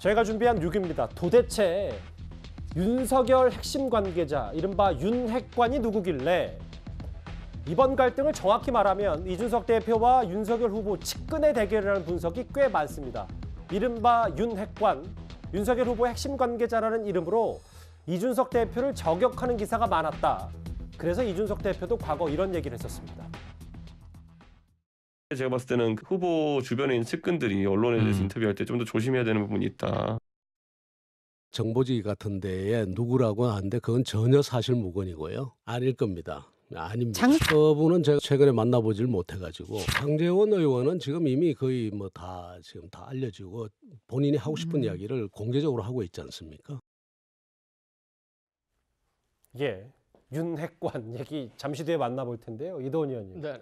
저희가 준비한 6입니다. 도대체 윤석열 핵심 관계자, 이른바 윤핵관이 누구길래 이번 갈등을 정확히 말하면 이준석 대표와 윤석열 후보 측근의 대결이라는 분석이 꽤 많습니다. 이른바 윤핵관, 윤석열 후보 핵심 관계자라는 이름으로 이준석 대표를 저격하는 기사가 많았다. 그래서 이준석 대표도 과거 이런 얘기를 했었습니다. 제가 봤을 때는 그 후보 주변에 있는 측근들이 언론에 대해서 음. 인터뷰할 때 좀 더 조심해야 되는 부분이 있다. 정보지 같은 데에 누구라고 하는데 그건 전혀 사실 무근이고요. 아닐 겁니다. 아닙니다. 장... 저분은 제가 최근에 만나보질 못해가지고 강재원 의원은 지금 이미 거의 뭐 다 지금 다 알려지고 본인이 하고 싶은 음. 이야기를 공개적으로 하고 있지 않습니까? 예, 윤핵관 얘기 잠시 뒤에 만나볼 텐데요. 이도원 의원님. 네.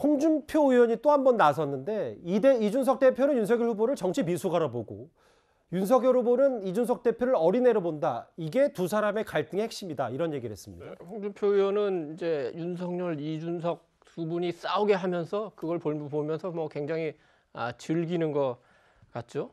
홍준표 의원이 또 한 번 나섰는데 이대 이준석 대표는 윤석열 후보를 정치 미숙아로 보고 윤석열 후보는 이준석 대표를 어린애로 본다. 이게 두 사람의 갈등의 핵심이다. 이런 얘기를 했습니다. 네, 홍준표 의원은 이제 윤석열, 이준석 두 분이 싸우게 하면서 그걸 보면서 뭐 굉장히 아, 즐기는 것 같죠.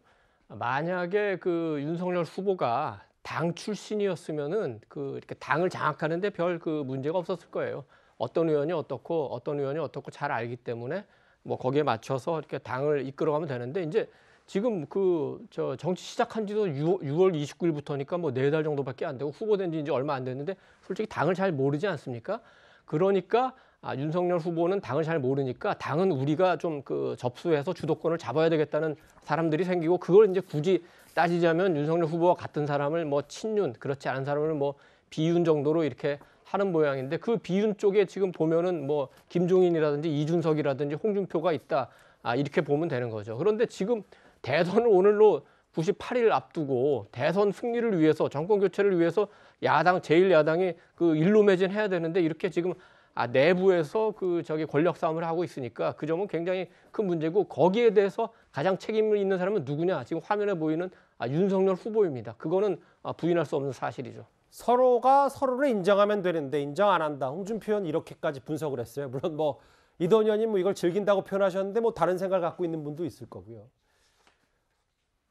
만약에 그 윤석열 후보가 당 출신이었으면은 그 이렇게 당을 장악하는데 별 그 문제가 없었을 거예요. 어떤 의원이 어떻고 어떤 의원이 어떻고 잘 알기 때문에 뭐 거기에 맞춰서 이렇게 당을 이끌어가면 되는데 이제 지금 그 저 정치 시작한 지도 6월 29일부터니까 뭐 네 달 정도밖에 안 되고 후보된 지 이제 얼마 안 됐는데 솔직히 당을 잘 모르지 않습니까? 그러니까 아, 윤석열 후보는 당을 잘 모르니까 당은 우리가 좀 그 접수해서 주도권을 잡아야 되겠다는 사람들이 생기고 그걸 이제 굳이 따지자면 윤석열 후보와 같은 사람을 뭐 친윤 그렇지 않은 사람을 뭐 비윤 정도로 이렇게 하는 모양인데 그 비윤 쪽에 지금 보면은 뭐 김종인이라든지 이준석이라든지 홍준표가 있다. 아, 이렇게 보면 되는 거죠. 그런데 지금 대선을 오늘로 98일 앞두고 대선 승리를 위해서 정권 교체를 위해서 야당 제1야당이그 일로 매진해야 되는데 이렇게 지금 아, 내부에서 그 저기 권력 싸움을 하고 있으니까 그 점은 굉장히 큰 문제고 거기에 대해서 가장 책임을 있는 사람은 누구냐? 지금 화면에 보이는 아, 윤석열 후보입니다. 그거는 아, 부인할 수 없는 사실이죠. 서로가 서로를 인정하면 되는데 인정 안 한다. 홍준표 는 이렇게까지 분석을 했어요. 물론 뭐 이도현 의원이 뭐 이걸 즐긴다고 표현하셨는데 뭐 다른 생각을 갖고 있는 분도 있을 거고요.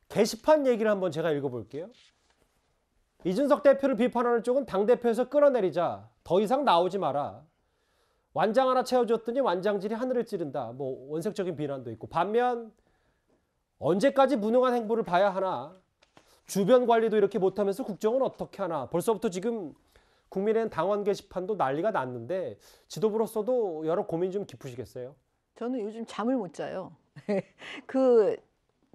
게시판 얘기를 한번 제가 읽어볼게요. 이준석 대표를 비판하는 쪽은 당대표에서 끌어내리자. 더 이상 나오지 마라. 완장 하나 채워줬더니 완장질이 하늘을 찌른다. 뭐 원색적인 비난도 있고 반면 언제까지 무능한 행보를 봐야 하나 주변 관리도 이렇게 못하면서 국정은 어떻게 하나 벌써부터 지금 국민의힘 당원 게시판도 난리가 났는데 지도부로서도 여러 고민 좀 깊으시겠어요? 저는 요즘 잠을 못 자요. 그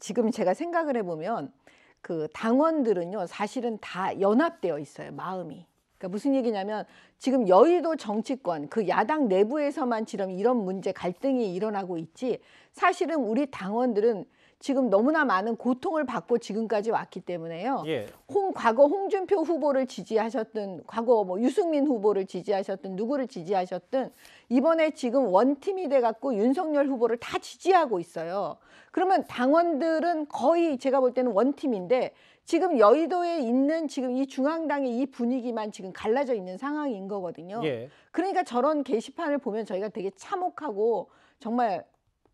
지금 제가 생각을 해보면 그 당원들은요 사실은 다 연합되어 있어요 마음이 그러니까 무슨 얘기냐면 지금 여의도 정치권 그 야당 내부에서만 지금 이런 문제 갈등이 일어나고 있지 사실은 우리 당원들은 지금 너무나 많은 고통을 받고 지금까지 왔기 때문에요. 예. 홍 과거 홍준표 후보를 지지하셨던 과거 뭐 유승민 후보를 지지하셨던 누구를 지지하셨든 이번에 지금 원팀이 돼 갖고 윤석열 후보를 다 지지하고 있어요. 그러면 당원들은 거의 제가 볼 때는 원팀인데 지금 여의도에 있는 지금 이 중앙당의 이 분위기만 지금 갈라져 있는 상황인 거거든요. 예. 그러니까 저런 게시판을 보면 저희가 되게 참혹하고 정말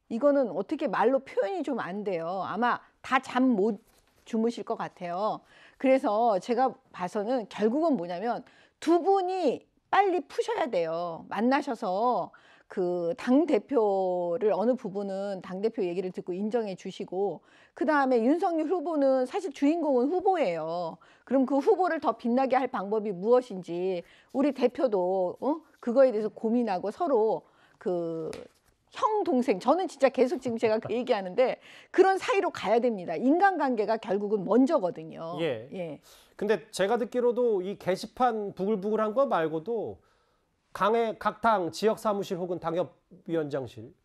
이거는 어떻게 말로 표현이 좀 안 돼요. 아마 다 잠 못 주무실 것 같아요. 그래서 제가 봐서는 결국은 뭐냐면 두 분이 빨리 푸셔야 돼요. 만나셔서 그당 대표를 어느 부분은 당 대표 얘기를 듣고 인정해 주시고 그 다음에 윤석열 후보는 사실 주인공은 후보예요. 그럼 그 후보를 더 빛나게 할 방법이 무엇인지 우리 대표도 어? 그거에 대해서 고민하고 서로 그. 형 동생 저는 진짜 계속 지금 제가 그 얘기하는데 그런 사이로 가야 됩니다. 인간관계가 결국은 먼저거든요. 예. 예. 근데 제가 듣기로도 이 게시판 부글부글한 거 말고도 강의 각당 지역 사무실 혹은 당협위원장실,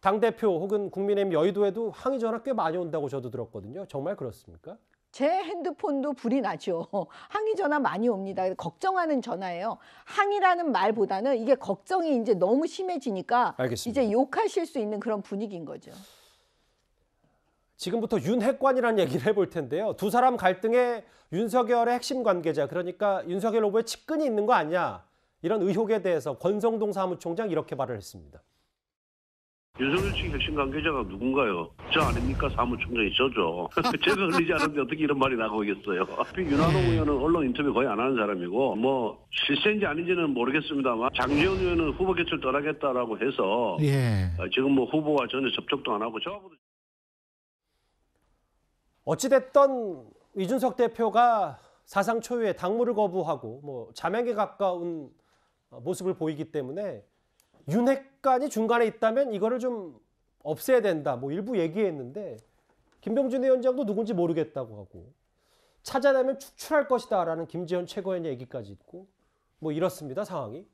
당 대표 혹은 국민의힘 여의도에도 항의 전화 꽤 많이 온다고 저도 들었거든요. 정말 그렇습니까? 제 핸드폰도 불이 나죠. 항의 전화 많이 옵니다. 걱정하는 전화예요. 항의라는 말보다는 이게 걱정이 이제 너무 심해지니까 알겠습니다. 이제 욕하실 수 있는 그런 분위기인 거죠. 지금부터 윤핵관이라는 얘기를 해볼 텐데요. 두 사람 갈등에 윤석열의 핵심 관계자 그러니까 윤석열 후보의 측근이 있는 거 아니냐 이런 의혹에 대해서 권성동 사무총장 이렇게 발언을 했습니다. 윤석열 측 핵심 관계자가 누군가요? 저 아닙니까? 사무총장이 저죠. 제가 흘리지 않은데 어떻게 이런 말이 나오겠어요. 윤한홍 네. 의원은 언론 인터뷰 거의 안 하는 사람이고 뭐 실세인지 아닌지는 모르겠습니다만 장재훈 의원은 후보 곁을 떠나겠다라고 해서 예. 아, 지금 뭐 후보와 전혀 접촉도 안 하고 저하고도 어찌됐던 이준석 대표가 사상 초유의 당무를 거부하고 뭐 자명에 가까운 어, 모습을 보이기 때문에 윤핵관이 중간에 있다면 이거를 좀 없애야 된다. 뭐 일부 얘기했는데 김병준 위원장도 누군지 모르겠다고 하고 찾아내면 축출할 것이다라는 김재현 최고위원 얘기까지 있고 뭐 이렇습니다 상황이.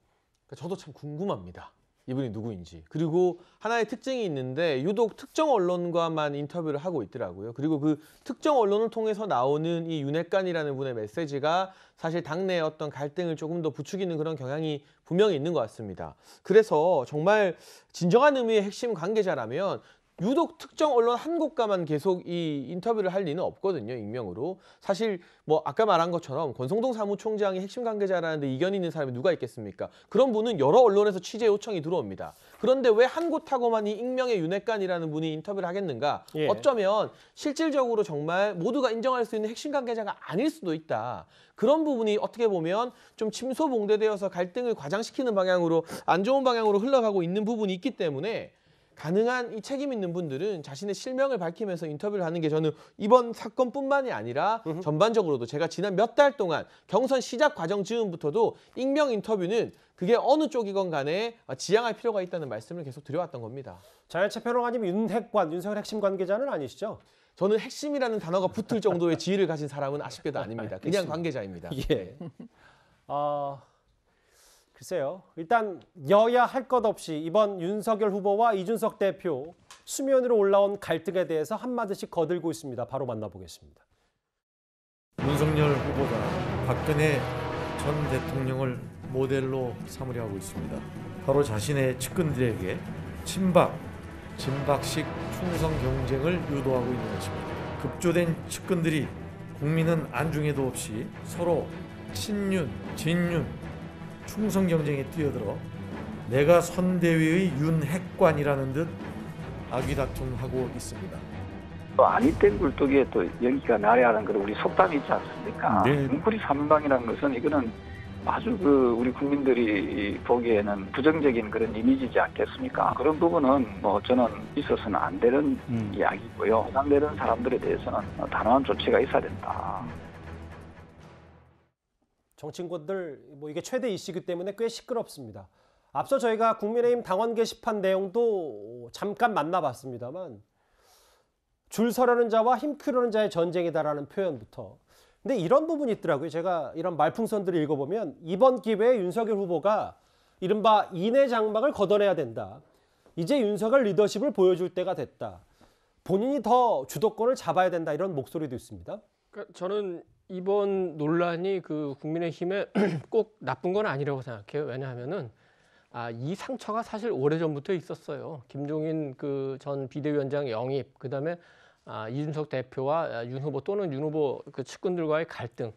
저도 참 궁금합니다. 이분이 누구인지 그리고 하나의 특징이 있는데 유독 특정 언론과만 인터뷰를 하고 있더라고요. 그리고 그 특정 언론을 통해서 나오는 이 윤핵관이라는 분의 메시지가 사실 당내의 어떤 갈등을 조금 더 부추기는 그런 경향이 분명히 있는 것 같습니다. 그래서 정말 진정한 의미의 핵심 관계자라면 유독 특정 언론 한 곳과만 계속 이 인터뷰를 할 리는 없거든요. 익명으로. 사실 뭐 아까 말한 것처럼 권성동 사무총장이 핵심 관계자라는데 이견이 있는 사람이 누가 있겠습니까? 그런 분은 여러 언론에서 취재 요청이 들어옵니다. 그런데 왜 한 곳하고만 이 익명의 윤핵관이라는 분이 인터뷰를 하겠는가? 예. 어쩌면 실질적으로 정말 모두가 인정할 수 있는 핵심 관계자가 아닐 수도 있다. 그런 부분이 어떻게 보면 좀 침소봉대되어서 갈등을 과장시키는 방향으로 안 좋은 방향으로 흘러가고 있는 부분이 있기 때문에 가능한 이 책임 있는 분들은 자신의 실명을 밝히면서 인터뷰를 하는 게 저는 이번 사건뿐만이 아니라 전반적으로도 제가 지난 몇 달 동안 경선 시작 과정 즈음부터도 익명 인터뷰는 그게 어느 쪽이건 간에 지양할 필요가 있다는 말씀을 계속 드려왔던 겁니다. 자연체 평론가면 윤핵관, 윤석열 핵심 관계자는 아니시죠? 저는 핵심이라는 단어가 붙을 정도의 지위를 가진 사람은 아쉽게도 아닙니다. 그냥 관계자입니다. 예. 네. 어... 글쎄요. 일단 여야 할 것 없이 이번 윤석열 후보와 이준석 대표 수면으로 올라온 갈등에 대해서 한마디씩 거들고 있습니다. 바로 만나보겠습니다. 윤석열 후보가 박근혜 전 대통령을 모델로 삼으려 하고 있습니다. 바로 자신의 측근들에게 친박, 진박식 충성 경쟁을 유도하고 있는 것입니다. 급조된 측근들이 국민은 안중에도 없이 서로 친윤, 진윤, 충성 경쟁에 뛰어들어 내가 선대위의 윤핵관이라는 듯 아귀다툼하고 있습니다. 또 아니된 굴뚝에 또 연기가 나야 하는 그런 우리 속담이 있지 않습니까? 네. 웅크리 삼방이라는 것은 이거는 아주 그 우리 국민들이 보기에는 부정적인 그런 이미지지 않겠습니까? 그런 부분은 뭐 저는 있어서는 안 되는 음. 이야기고요. 해당는 사람들에 대해서는 단호한 조치가 있어야 된다. 정치인권들 뭐 이게 최대 이슈이기 때문에 꽤 시끄럽습니다. 앞서 저희가 국민의힘 당원 게시판 내용도 잠깐 만나봤습니다만 줄 서려는 자와 힘키려는 자의 전쟁이다라는 표현부터 근데 이런 부분이 있더라고요. 제가 이런 말풍선들을 읽어보면 이번 기회에 윤석열 후보가 이른바 인내 장막을 걷어내야 된다. 이제 윤석열 리더십을 보여줄 때가 됐다. 본인이 더 주도권을 잡아야 된다 이런 목소리도 있습니다. 그러니까 저는 이번 논란이 그 국민의힘에 꼭 나쁜 건 아니라고 생각해요. 왜냐하면은 아, 이 상처가 사실 오래전부터 있었어요. 김종인 그 전 비대위원장 영입, 그다음에 아, 이준석 대표와 윤 후보 또는 윤 후보 그 측근들과의 갈등.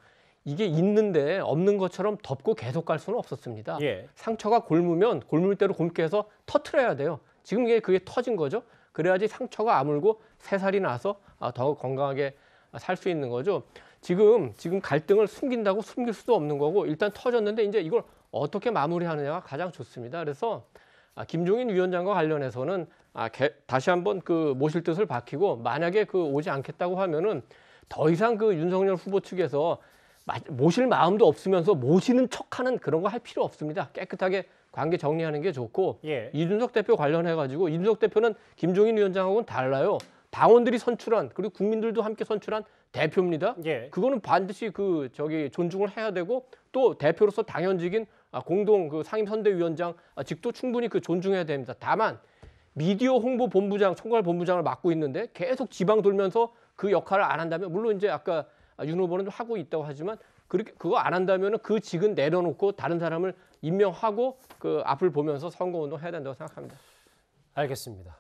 이게 있는데 없는 것처럼 덮고 계속 갈 수는 없었습니다. 예. 상처가 골무면 골물 대로 곰게 해서 터트려야 돼요. 지금 이게 그게 터진 거죠. 그래야지 상처가 아물고 새살이 나서 아, 더 건강하게 살수 있는 거죠. 지금 지금 갈등을 숨긴다고 숨길 수도 없는 거고 일단 터졌는데 이제 이걸 어떻게 마무리하느냐가 가장 좋습니다. 그래서 아, 김종인 위원장과 관련해서는 아, 다시 한번 그 모실 뜻을 밝히고 만약에 그 오지 않겠다고 하면은 더 이상 그 윤석열 후보 측에서 모실 마음도 없으면서 모시는 척하는 그런 거 할 필요 없습니다. 깨끗하게 관계 정리하는 게 좋고 예. 이준석 대표 관련해 가지고 이준석 대표는 김종인 위원장하고는 달라요. 당원들이 선출한 그리고 국민들도 함께 선출한 대표입니다. 예. 그거는 반드시 그 저기 존중을 해야 되고 또 대표로서 당연직인 아, 공동 그 상임선대위원장 아, 직도 충분히 그 존중해야 됩니다. 다만 미디어 홍보 본부장, 총괄 본부장을 맡고 있는데 계속 지방 돌면서 그 역할을 안 한다면 물론 이제 아까 윤 후보는 하고 있다고 하지만 그렇게 그거 안 한다면은 그 직은 내려놓고 다른 사람을 임명하고 그 앞을 보면서 선거 운동 해야 된다고 생각합니다. 알겠습니다.